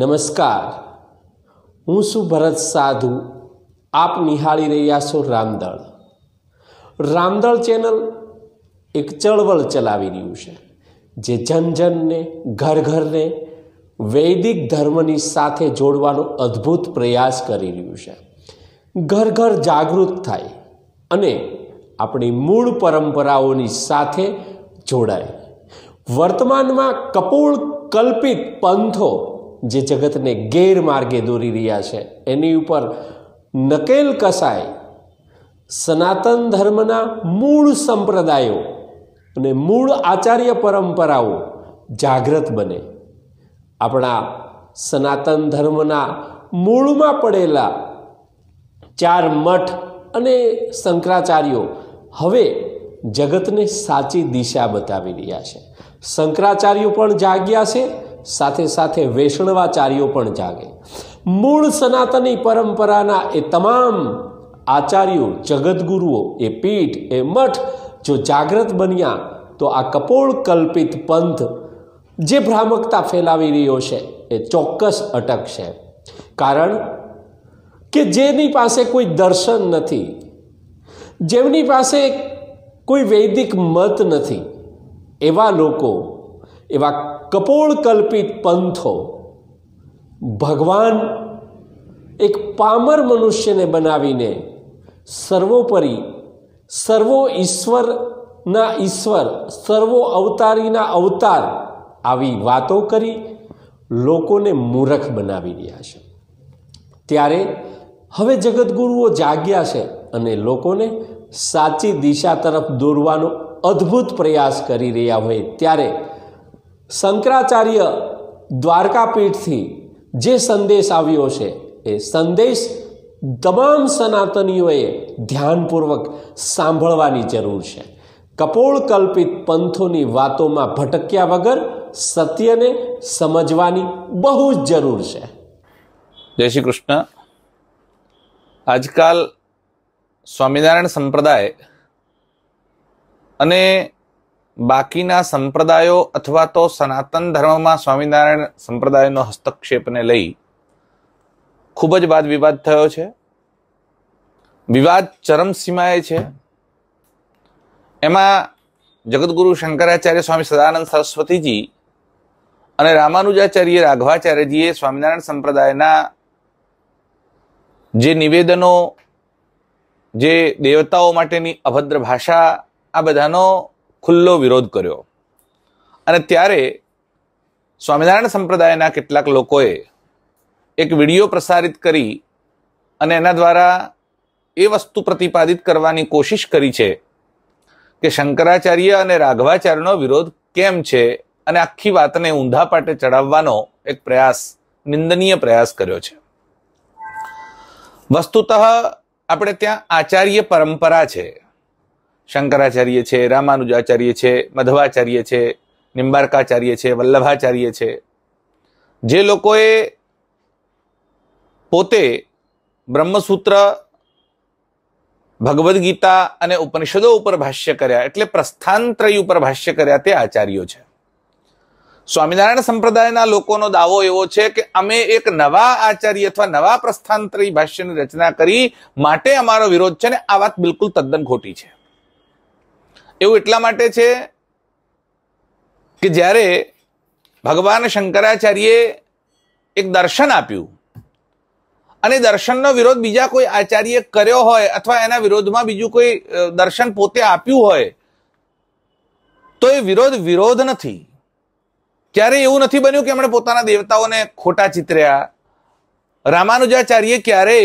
નમસ્કાર હું શું ભરત સાધુ આપ નિહાળી રહ્યા છો રામદળ રામદળ ચેનલ એક ચળવળ ચલાવી રહ્યું છે જે જનજનને ઘર ઘરને વૈદિક ધર્મની સાથે જોડવાનો અદ્ભુત પ્રયાસ કરી રહ્યું છે ઘર ઘર જાગૃત થાય અને આપણી મૂળ પરંપરાઓની સાથે જોડાય વર્તમાનમાં કપૂળ કલ્પિત પંથો જે જગતને ગેરમાર્ગે દોરી રહ્યા છે એની ઉપર નકેલ કસાય સનાતન ધર્મના મૂળ સંપ્રદાયો અને મૂળ આચાર્ય પરંપરાઓ જાગ્રત બને આપણા સનાતન ધર્મના મૂળમાં પડેલા ચાર મઠ અને શંકરાચાર્યો હવે જગતને સાચી દિશા બતાવી રહ્યા છે શંકરાચાર્યો પણ જાગ્યા છે સાથે સાથે વૈષ્ણવાચાર્યો પણ જાગે મૂળ સનાતની પરંપરાના એ તમામ આચાર્યો જગદગુરુઓ એ પીઠ એ મઠ જો જાગ્રત બન્યા તો આ કપોળ કલ્પિત પંથ જે ભ્રામકતા ફેલાવી રહ્યો છે એ ચોક્કસ અટકશે કારણ કે જેની પાસે કોઈ દર્શન નથી જેમની પાસે કોઈ વૈદિક મત નથી એવા લોકો એવા કપોળ કલ્પિત પંથો ભગવાન એક પામર મનુષ્યને બનાવીને સર્વોપરી સર્વો ઈશ્વરના ઈશ્વર સર્વો અવતારીના અવતાર આવી વાતો કરી લોકોને મૂરખ બનાવી રહ્યા છે ત્યારે હવે જગતગુરુઓ જાગ્યા છે અને લોકોને સાચી દિશા તરફ દોરવાનો અદ્ભુત પ્રયાસ કરી રહ્યા હોય ત્યારે શંકરાચાર્ય દ્વારકાપીઠથી જે સંદેશ આવ્યો છે એ સંદેશ તમામ સનાતનીઓએ ધ્યાનપૂર્વક સાંભળવાની જરૂર છે કપોળ કલ્પિત પંથોની વાતોમાં ભટક્યા વગર સત્યને સમજવાની બહુ જ જરૂર છે જય શ્રી કૃષ્ણ આજકાલ સ્વામિનારાયણ સંપ્રદાય અને બાકીના સંપ્રદાયો અથવા તો સનાતન ધર્મમાં સ્વામિનારાયણ સંપ્રદાયનો હસ્તક્ષેપને લઈ ખૂબ જ વાદ વિવાદ થયો છે વિવાદ ચરમસીમાએ છે એમાં જગદગુરુ શંકરાચાર્ય સ્વામી સદાનંદ સરસ્વતીજી અને રામાનુજાચાર્ય રાઘવાચાર્યજીએ સ્વામિનારાયણ સંપ્રદાયના જે નિવેદનો જે દેવતાઓ માટેની અભદ્ર ભાષા આ બધાનો ખુલ્લો વિરોધ કર્યો અને ત્યારે સ્વામિનારાયણ સંપ્રદાયના કેટલાક લોકોએ એક વિડીયો પ્રસારિત કરી અને એના દ્વારા એ વસ્તુ પ્રતિપાદિત કરવાની કોશિશ કરી છે કે શંકરાચાર્ય અને રાઘવાચાર્યનો વિરોધ કેમ છે અને આખી વાતને ઊંધા પાટે ચડાવવાનો એક પ્રયાસ નિંદનીય પ્રયાસ કર્યો છે વસ્તુતઃ આપણે ત્યાં આચાર્ય પરંપરા છે શંકરાચાર્ય છે રામાનુજાચાર્ય છે મધવાચાર્ય છે નિંબારકાચાર્ય છે વલ્લભાચાર્ય છે જે લોકોએ પોતે બ્રહ્મસૂત્ર ભગવદ્ ગીતા અને ઉપનિષદો ઉપર ભાષ્ય કર્યા એટલે પ્રસ્થાનત્રય ઉપર ભાષ્ય કર્યા તે આચાર્યો છે સ્વામિનારાયણ સંપ્રદાયના લોકોનો દાવો એવો છે કે અમે એક નવા આચાર્ય અથવા નવા પ્રસ્થાનત્રય ભાષ્યની રચના કરી માટે અમારો વિરોધ છે ને આ વાત બિલકુલ તદ્દન ખોટી છે એવું એટલા માટે છે કે જ્યારે ભગવાન શંકરાચાર્યે એક દર્શન આપ્યું અને દર્શનનો વિરોધ બીજા કોઈ આચાર્ય કર્યો હોય અથવા એના વિરોધમાં બીજું કોઈ દર્શન પોતે આપ્યું હોય તો એ વિરોધ વિરોધ નથી ક્યારે એવું નથી બન્યું કે એમણે પોતાના દેવતાઓને ખોટા ચિતર્યા રામાનુજાચાર્ય ક્યારેય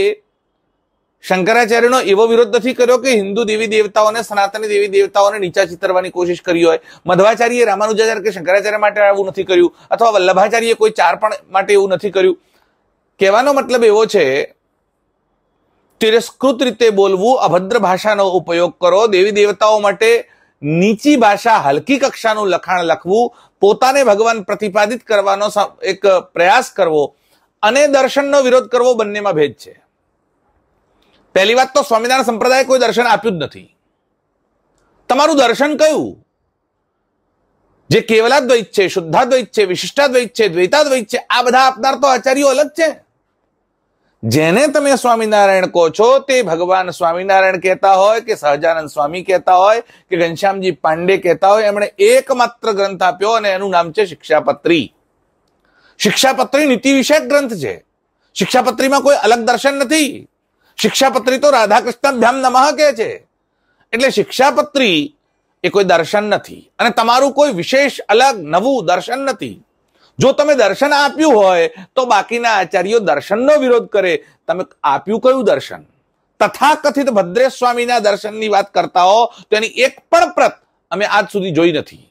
શંકરાચાર્યનો એવો વિરોધ નથી કર્યો કે હિન્દુ દેવી દેવતાઓને સનાતની દેવી દેવતાઓને નીચા ચિતરવાની કોશિશ કરી હોય મધ્વાચાર્યએ રામાનુજાચાર કે શંકરાચાર્ય માટે આવું નથી કર્યું અથવા વલ્લભાચાર્યએ કોઈ ચાર પણ માટે એવું નથી કર્યું કહેવાનો મતલબ એવો છે તિરસ્કૃત રીતે બોલવું અભદ્ર ભાષાનો ઉપયોગ કરો દેવી દેવતાઓ માટે નીચી ભાષા હલકી કક્ષાનું લખાણ લખવું પોતાને ભગવાન પ્રતિપાદિત કરવાનો એક પ્રયાસ કરવો અને દર્શનનો વિરોધ કરવો બંનેમાં ભેદ છે પહેલી વાત તો સ્વામિનારાયણ સંપ્રદાય કોઈ દર્શન આપ્યું જ નથી તમારું દર્શન કયું જે કેવલાદ્વૈત છે શુદ્ધાદ્વૈત છે વિશિષ્ટાદ્વૈત છે દ્વૈતાદ્વૈત છે આ બધા આપનાર તો આચાર્યો અલગ છે જેને તમે સ્વામિનારાયણ કહો છો તે ભગવાન સ્વામિનારાયણ કહેતા હોય કે સહજાનંદ સ્વામી કહેતા હોય કે ઘનશ્યામજી પાંડે કહેતા હોય એમણે એકમાત્ર ગ્રંથ આપ્યો અને એનું નામ છે શિક્ષાપત્રી શિક્ષાપત્રી નીતિ વિષયક ગ્રંથ છે શિક્ષાપત્રીમાં કોઈ અલગ દર્શન નથી શિક્ષાપત્રી તો રાધાકૃષ્ણ ધ્યાન નમઃ કહે છે એટલે શિક્ષાપત્રી એ કોઈ દર્શન નથી અને તમારું કોઈ વિશેષ અલગ નવું દર્શન નથી જો તમે દર્શન આપ્યું હોય તો બાકીના આચાર્યો દર્શનનો વિરોધ કરે તમે આપ્યું કયું દર્શન તથાકથિત કથિત ભદ્રેશ સ્વામીના દર્શનની વાત કરતા હો તો એની એક પણ પ્રત અમે આજ સુધી જોઈ નથી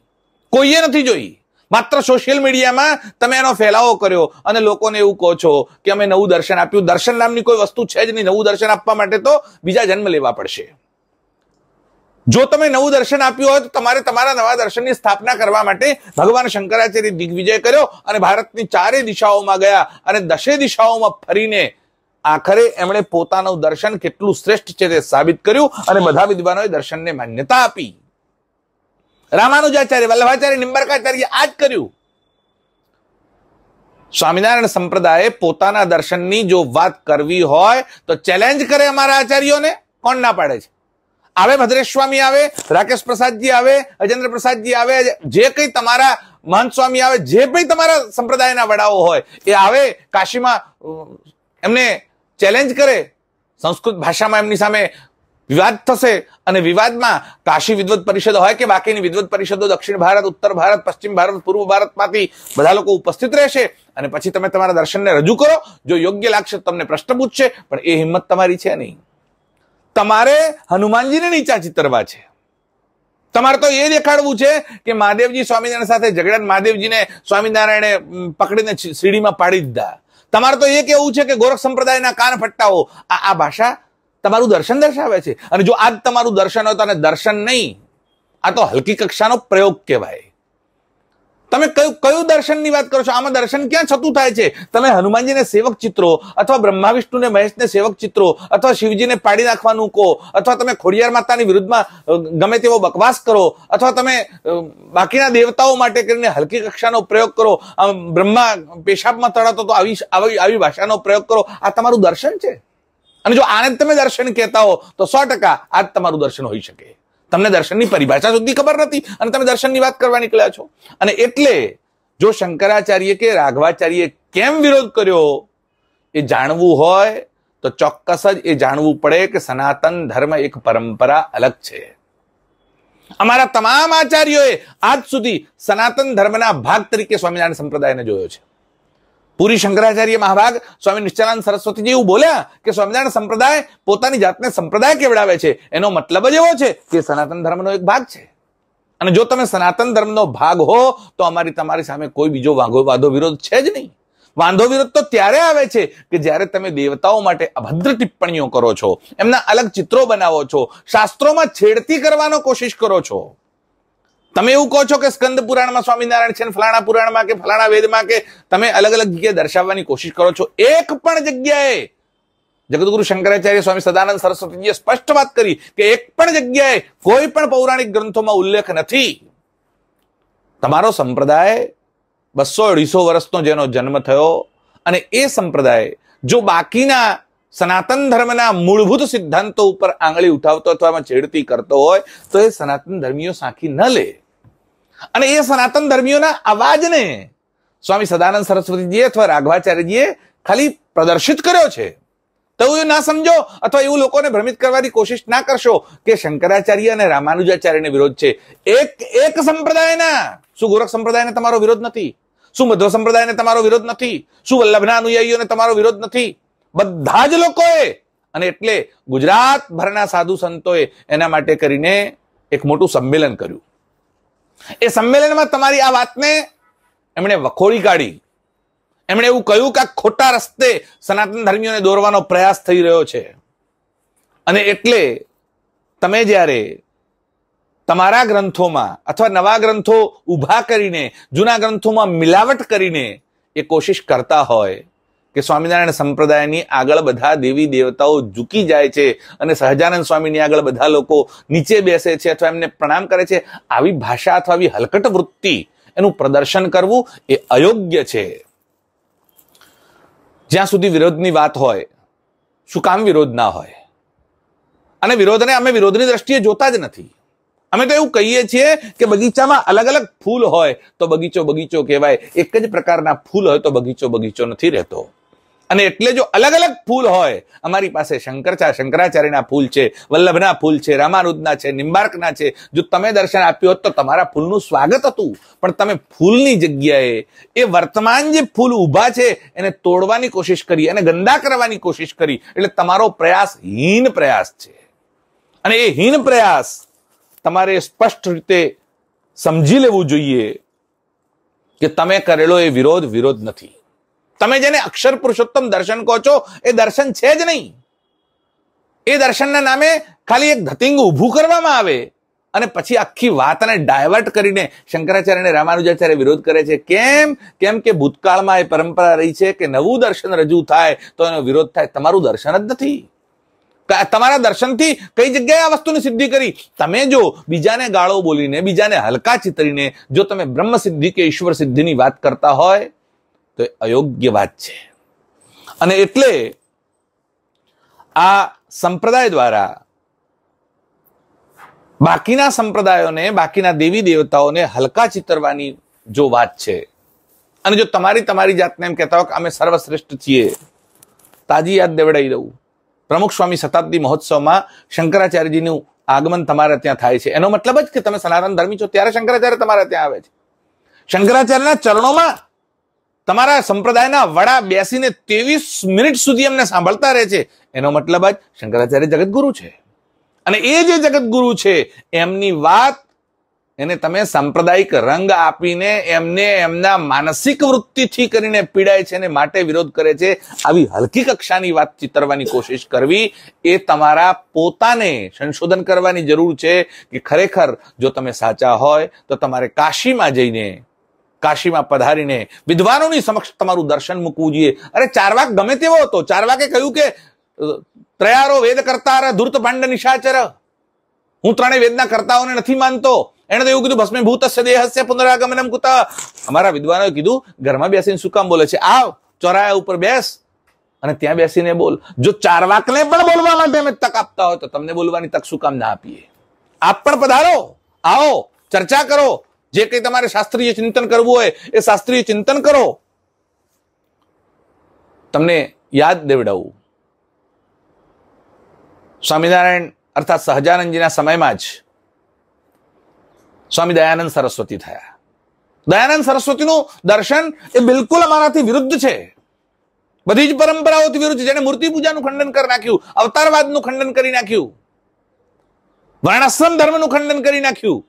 કોઈએ નથી જોઈ માત્ર સોશિયલ મીડિયામાં તમે એનો ફેલાવો કર્યો અને લોકોને એવું કહો છો કે અમે નવું દર્શન આપ્યું દર્શન નામની કોઈ વસ્તુ છે જ નહીં નવું દર્શન આપવા માટે તો બીજા જન્મ લેવા પડશે જો તમે નવું દર્શન આપ્યું હોય તો તમારે તમારા નવા દર્શનની સ્થાપના કરવા માટે ભગવાન શંકરાચાર્ય દિગ્વિજય કર્યો અને ભારતની ચારે દિશાઓમાં ગયા અને દશે દિશાઓમાં ફરીને આખરે એમણે પોતાનું દર્શન કેટલું શ્રેષ્ઠ છે તે સાબિત કર્યું અને બધા વિદ્વાનોએ દર્શનને માન્યતા આપી રામાનુજાચાર્ય વલ્લભાચાર્ય નિંબરકાચાર્ય આ જ કર્યું સ્વામિનારાયણ સંપ્રદાય પોતાના દર્શનની જો વાત કરવી હોય તો ચેલેન્જ કરે અમારા આચાર્યોને કોણ ના પાડે છે આવે ભદ્રેશ સ્વામી આવે રાકેશ પ્રસાદજી આવે અજેન્દ્ર પ્રસાદજી આવે જે કંઈ તમારા મહંત સ્વામી આવે જે કંઈ તમારા સંપ્રદાયના વડાઓ હોય એ આવે કાશીમાં એમને ચેલેન્જ કરે સંસ્કૃત ભાષામાં એમની સામે વિવાદ થશે અને વિવાદમાં કાશી વિદ્વત પરિષદ હોય કે બાકીની વિદ્વત પરિષદો દક્ષિણ ભારત ઉત્તર ભારત પશ્ચિમ ભારત પૂર્વ ભારતમાંથી બધા લોકો ઉપસ્થિત રહેશે અને પછી તમે તમારા દર્શનને રજૂ કરો જો યોગ્ય લાગશે તમને પ્રશ્ન પૂછશે પણ એ હિંમત તમારી છે નહીં તમારે હનુમાનજીને નીચા ચિતરવા છે તમારે તો એ દેખાડવું છે કે મહાદેવજી સ્વામિનારાયણ સાથે ઝઘડા મહાદેવજીને સ્વામિનારાયણે પકડીને સીડીમાં પાડી દીધા તમારે તો એ કેવું છે કે ગોરખ સંપ્રદાયના કાન ફટ્ટાઓ આ આ ભાષા તમારું દર્શન દર્શાવે છે અને જો આ તમારું દર્શન હોય તો આને દર્શન નહીં આ તો હલકી કક્ષાનો પ્રયોગ કહેવાય તમે કયું કયું દર્શનની વાત કરો છો આમાં દર્શન ક્યાં છતું થાય છે તમે હનુમાનજીને સેવક ચિત્રો અથવા બ્રહ્મા વિષ્ણુને મહેશને સેવક ચિત્રો અથવા શિવજીને પાડી નાખવાનું કહો અથવા તમે ખોડિયાર માતાની વિરુદ્ધમાં ગમે તેવો બકવાસ કરો અથવા તમે બાકીના દેવતાઓ માટે કરીને હલકી કક્ષાનો પ્રયોગ કરો બ્રહ્મા પેશાબમાં તળાતો તો આવી આવી ભાષાનો પ્રયોગ કરો આ તમારું દર્શન છે અને જો આને તમે દર્શન કહેતા હો તો સો ટકા આજ તમારું દર્શન હોઈ શકે તમને દર્શનની પરિભાષા સુધી ખબર નથી અને તમે દર્શનની વાત કરવા નીકળ્યા છો અને એટલે જો શંકરાચાર્ય કે રાઘવાચાર્ય કેમ વિરોધ કર્યો એ જાણવું હોય તો ચોક્કસ જ એ જાણવું પડે કે સનાતન ધર્મ એક પરંપરા અલગ છે અમારા તમામ આચાર્યોએ આજ સુધી સનાતન ધર્મના ભાગ તરીકે સ્વામિનારાયણ સંપ્રદાયને જોયો છે પૂરી શંકરાચાર્ય મહાભાગ સ્વામી નિશ્ચલાનંદ સરસ્વતીજી એવું બોલ્યા કે સ્વામિનારાયણ સંપ્રદાય પોતાની જાતને સંપ્રદાય કેવડાવે છે એનો મતલબ જ એવો છે કે સનાતન ધર્મનો એક ભાગ છે અને જો તમે સનાતન ધર્મનો ભાગ હો તો અમારી તમારી સામે કોઈ બીજો વાંધો વાંધો વિરોધ છે જ નહીં વાંધો વિરોધ તો ત્યારે આવે છે કે જ્યારે તમે દેવતાઓ માટે અભદ્ર ટિપ્પણીઓ કરો છો એમના અલગ ચિત્રો બનાવો છો શાસ્ત્રોમાં છેડતી કરવાનો કોશિશ કરો છો તમે એવું કહો છો કે સ્કંદ પુરાણમાં સ્વામિનારાયણ છે ફલાણા પુરાણમાં કે ફલાણા વેદમાં કે તમે અલગ અલગ જગ્યાએ દર્શાવવાની કોશિશ કરો છો એક પણ જગ્યાએ જગદગુરુ શંકરાચાર્ય સ્વામી સદાનંદ સરસ્વતીજીએ સ્પષ્ટ વાત કરી કે એક પણ જગ્યાએ કોઈ પણ પૌરાણિક ગ્રંથોમાં ઉલ્લેખ નથી તમારો સંપ્રદાય બસો અઢીસો વર્ષનો જેનો જન્મ થયો અને એ સંપ્રદાય જો બાકીના સનાતન ધર્મના મૂળભૂત સિદ્ધાંતો ઉપર આંગળી ઉઠાવતો અથવા છેડતી કરતો હોય તો એ સનાતન ધર્મીઓ સાંખી ન લે અને એ સનાતન ધર્મીઓના અવાજને સ્વામી સદાનંદ સરસ્વતીજીએ અથવા રાઘવાચાર્યજીએ ખાલી પ્રદર્શિત કર્યો છે તો એવું ના સમજો અથવા એવું લોકોને ભ્રમિત કરવાની કોશિશ ના કરશો કે શંકરાચાર્ય અને રામાનુજાચાર્યને વિરોધ છે એક એક સંપ્રદાયના શું ગોરખ સંપ્રદાયને તમારો વિરોધ નથી શું મધ્વ સંપ્રદાયને તમારો વિરોધ નથી શું વલ્લભના અનુયાયીઓને તમારો વિરોધ નથી બધા જ લોકોએ અને એટલે ગુજરાતભરના સાધુ સંતોએ એના માટે કરીને એક મોટું સંમેલન કર્યું એ સંમેલનમાં તમારી આ વાતને એમણે વખોળી કાઢી એમણે એવું કહ્યું કે ખોટા રસ્તે સનાતન ધર્મીઓને દોરવાનો પ્રયાસ થઈ રહ્યો છે અને એટલે તમે જ્યારે તમારા ગ્રંથોમાં અથવા નવા ગ્રંથો ઊભા કરીને જૂના ગ્રંથોમાં મિલાવટ કરીને એ કોશિશ કરતા હોય કે સ્વામિનારાયણ સંપ્રદાયની આગળ બધા દેવી દેવતાઓ ઝૂકી જાય છે અને સહજાનંદ સ્વામીની આગળ બધા લોકો નીચે બેસે છે અથવા એમને પ્રણામ કરે છે આવી ભાષા અથવા આવી હલકટ વૃત્તિ એનું પ્રદર્શન કરવું એ અયોગ્ય છે જ્યાં સુધી વિરોધની વાત હોય શું કામ વિરોધ ના હોય અને વિરોધને અમે વિરોધની દ્રષ્ટિએ જોતા જ નથી અમે તો એવું કહીએ છીએ કે બગીચામાં અલગ અલગ ફૂલ હોય તો બગીચો બગીચો કહેવાય એક જ પ્રકારના ફૂલ હોય તો બગીચો બગીચો નથી રહેતો અને એટલે જો અલગ અલગ ફૂલ હોય અમારી પાસે શંકરચાર શંકરાચાર્યના ફૂલ છે વલ્લભના ફૂલ છે રામાનુદના છે નિંબાર્કના છે જો તમે દર્શન આપ્યું હોત તો તમારા ફૂલનું સ્વાગત હતું પણ તમે ફૂલની જગ્યાએ એ વર્તમાન જે ફૂલ ઊભા છે એને તોડવાની કોશિશ કરી અને ગંદા કરવાની કોશિશ કરી એટલે તમારો પ્રયાસ હીન પ્રયાસ છે અને એ હીન પ્રયાસ તમારે સ્પષ્ટ રીતે સમજી લેવું જોઈએ કે તમે કરેલો એ વિરોધ વિરોધ નથી તમે જેને અક્ષર પુરુષોત્તમ દર્શન કહો છો એ દર્શન છે જ નહીં એ દર્શનના નામે ખાલી એક ધતિંગ ઊભું કરવામાં આવે અને પછી આખી વાતને ડાયવર્ટ કરીને શંકરાચાર્ય અને રામાનુજાચાર્ય વિરોધ કરે છે કેમ કેમ કે ભૂતકાળમાં એ પરંપરા રહી છે કે નવું દર્શન રજૂ થાય તો એનો વિરોધ થાય તમારું દર્શન જ નથી તમારા દર્શનથી કઈ જગ્યાએ આ વસ્તુની સિદ્ધિ કરી તમે જો બીજાને ગાળો બોલીને બીજાને હલકા ચિતરીને જો તમે બ્રહ્મ સિદ્ધિ કે ઈશ્વર સિદ્ધિની વાત કરતા હોય તો અયોગ્ય વાત છે અને એટલે આ સંપ્રદાય દ્વારા બાકીના સંપ્રદાયોને બાકીના દેવી દેવતાઓને હલકા ચિતરવાની જો વાત છે અને જો તમારી તમારી જાતને એમ કહેતા હો કે અમે સર્વશ્રેષ્ઠ છીએ તાજી યાદ દેવડાઈ દઉં પ્રમુખ સ્વામી શતાબ્દી મહોત્સવમાં શંકરાચાર્યજીનું આગમન તમારે ત્યાં થાય છે એનો મતલબ જ કે તમે સનાતન ધર્મી છો ત્યારે શંકરાચાર્ય તમારા ત્યાં આવે છે શંકરાચાર્યના ચરણોમાં તમારા સંપ્રદાયના વડા બેસીને ત્રેવીસ મિનિટ સુધી એમને સાંભળતા રહે છે એનો મતલબ જ શંકરાચાર્ય જગતગુરુ છે અને એ જે જગતગુરુ છે એમની વાત એને તમે સાંપ્રદાયિક રંગ આપીને એમને એમના માનસિક વૃત્તિથી કરીને પીડાય છે અને માટે વિરોધ કરે છે આવી હલકી કક્ષાની વાત ચિતરવાની કોશિશ કરવી એ તમારા પોતાને સંશોધન કરવાની જરૂર છે કે ખરેખર જો તમે સાચા હોય તો તમારે કાશીમાં જઈને કાશીમાં પધારીને વિદ્વાનોની સમક્ષ તમારું દર્શન મૂકવું જોઈએ અરે ચારવાક ગમે તેવો હતો ચારવાકે કહ્યું કે ત્રયારો વેદ કરતા ધૂર્ત ભાંડ નિશાચર હું ત્રણેય વેદના કરતાઓને નથી માનતો એને તો એવું કીધું ભસ્મે ભૂત હશે દેહસ્ય પુનરાગમનમ કુતા અમારા વિદ્વાનોએ કીધું ઘરમાં બેસીને શું કામ બોલે છે આવ ચોરાયા ઉપર બેસ અને ત્યાં બેસીને બોલ જો ચારવાકને પણ બોલવા માટે અમે તક આપતા હોય તો તમને બોલવાની તક શું કામ ના આપીએ આપ પણ પધારો આવો ચર્ચા કરો જે કંઈ તમારે શાસ્ત્રીય ચિંતન કરવું હોય એ શાસ્ત્રીય ચિંતન કરો તમને યાદ દેવડાવું સ્વામિનારાયણ અર્થાત સહજાનંદજીના સમયમાં જ સ્વામી દયાનંદ સરસ્વતી થયા દયાનંદ સરસ્વતીનું દર્શન એ બિલકુલ અમારાથી વિરુદ્ધ છે બધી જ પરંપરાઓથી વિરુદ્ધ જેને મૂર્તિ પૂજાનું ખંડન કરી નાખ્યું અવતારવાદનું ખંડન કરી નાખ્યું વર્ણાશ્રમ ધર્મનું ખંડન કરી નાખ્યું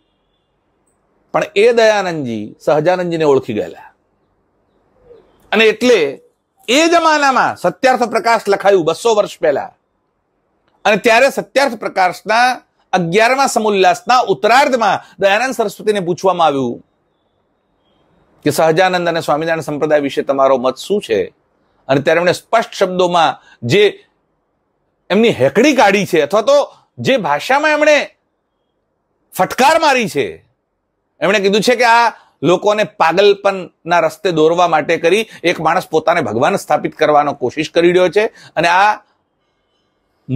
પણ એ દયાનંદજી સહજાનંદજીને ઓળખી ગયેલા અને એટલે એ જમાનામાં સત્યાર્થ પ્રકાશ લખાયું બસો વર્ષ પહેલા અને ત્યારે સત્યાર્થ પ્રકાશના અગિયારમા સમુલ્લાસના ઉત્તરાર્ધમાં દયાનંદ સરસ્વતીને પૂછવામાં આવ્યું કે સહજાનંદ અને સ્વામિનારાયણ સંપ્રદાય વિશે તમારો મત શું છે અને ત્યારે એમણે સ્પષ્ટ શબ્દોમાં જે એમની હેકડી કાઢી છે અથવા તો જે ભાષામાં એમણે ફટકાર મારી છે એમણે કીધું છે કે આ લોકોને પાગલપનના રસ્તે દોરવા માટે કરી એક માણસ પોતાને ભગવાન સ્થાપિત કરવાનો કોશિશ કરી રહ્યો છે અને આ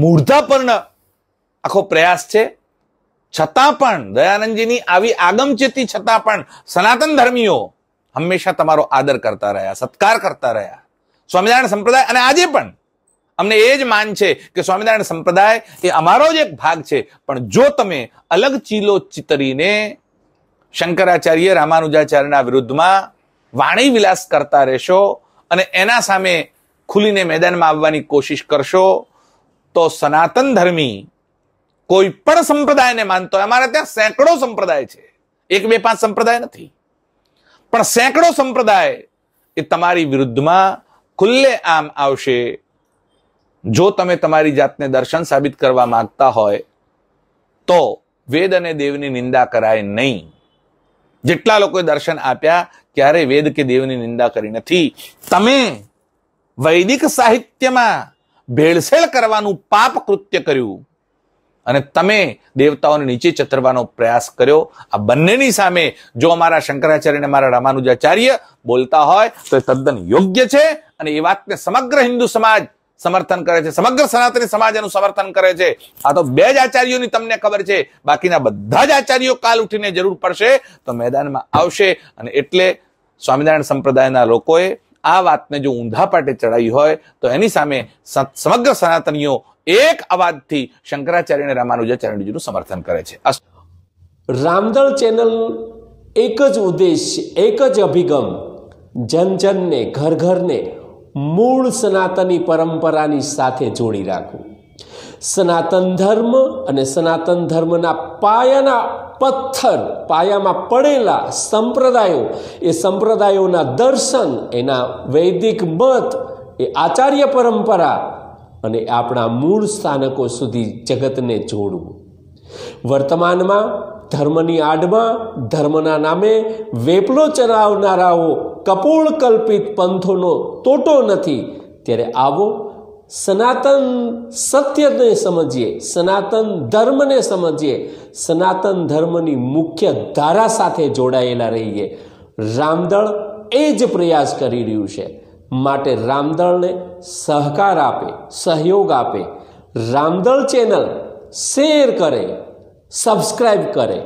મૂર્ધાપર્ણ આખો પ્રયાસ છે છતાં પણ દયાનંદજીની આવી આગમચેતી છતાં પણ સનાતન ધર્મીઓ હંમેશા તમારો આદર કરતા રહ્યા સત્કાર કરતા રહ્યા સ્વામિનારાયણ સંપ્રદાય અને આજે પણ અમને એ જ માન છે કે સ્વામિનારાયણ સંપ્રદાય એ અમારો જ એક ભાગ છે પણ જો તમે અલગ ચીલો ચિતરીને શંકરાચાર્ય રામાનુજાચાર્યના વિરુદ્ધમાં વાણી વિલાસ કરતા રહેશો અને એના સામે ખુલીને મેદાનમાં આવવાની કોશિશ કરશો તો સનાતન ધર્મી કોઈ પણ સંપ્રદાયને માનતો અમારા ત્યાં સેંકડો સંપ્રદાય છે એક બે પાંચ સંપ્રદાય નથી પણ સેંકડો સંપ્રદાય એ તમારી વિરુદ્ધમાં ખુલ્લે આમ આવશે જો તમે તમારી જાતને દર્શન સાબિત કરવા માંગતા હોય તો વેદ અને દેવની નિંદા કરાય નહીં જેટલા લોકોએ દર્શન આપ્યા ક્યારે વેદ કે દેવની નિંદા કરી નથી તમે વૈદિક સાહિત્યમાં ભેળસેળ કરવાનું પાપ કૃત્ય કર્યું અને તમે દેવતાઓને નીચે ચતરવાનો પ્રયાસ કર્યો આ બંનેની સામે જો અમારા શંકરાચાર્ય અને મારા રામાનુજાચાર્ય બોલતા હોય તો એ તદ્દન યોગ્ય છે અને એ વાતને સમગ્ર હિન્દુ સમાજ સમર્થન કરે છે સમગ્ર સનાતની સમાજ એનું સમર્થન કરે છે આ તો બે જ આચાર્યોની તમને ખબર છે બાકીના બધા જ આચાર્યો કાલ ઉઠીને જરૂર પડશે તો મેદાનમાં આવશે અને એટલે સ્વામિનારાયણ સંપ્રદાયના લોકોએ આ વાતને જો ઊંધા પાટે ચડાવી હોય તો એની સામે સમગ્ર સનાતનીઓ એક અવાજથી શંકરાચાર્ય રામાનુજાચાર્યજીનું સમર્થન કરે છે રામદળ ચેનલ એક જ ઉદ્દેશ એક જ અભિગમ જન જનને ઘર ઘરને મૂળ સનાતની પરંપરાની સાથે જોડી રાખવું સનાતન ધર્મ અને સનાતન ધર્મના પાયાના પથ્થર પાયામાં પડેલા સંપ્રદાયો એ સંપ્રદાયોના દર્શન એના વૈદિક મત એ આચાર્ય પરંપરા અને આપણા મૂળ સ્થાનકો સુધી જગતને જોડવું વર્તમાનમાં ધર્મની આડમાં ધર્મના નામે વેપલો ચલાવનારાઓ કપૂળ કલ્પિત પંથોનો તોટો નથી ત્યારે આવો સનાતન સત્યને સમજીએ સનાતન ધર્મને સમજીએ સનાતન ધર્મની મુખ્ય ધારા સાથે જોડાયેલા રહીએ રામદળ એ જ પ્રયાસ કરી રહ્યું છે માટે રામદળને સહકાર આપે સહયોગ આપે રામદળ ચેનલ શેર કરે સબસ્ક્રાઈબ કરે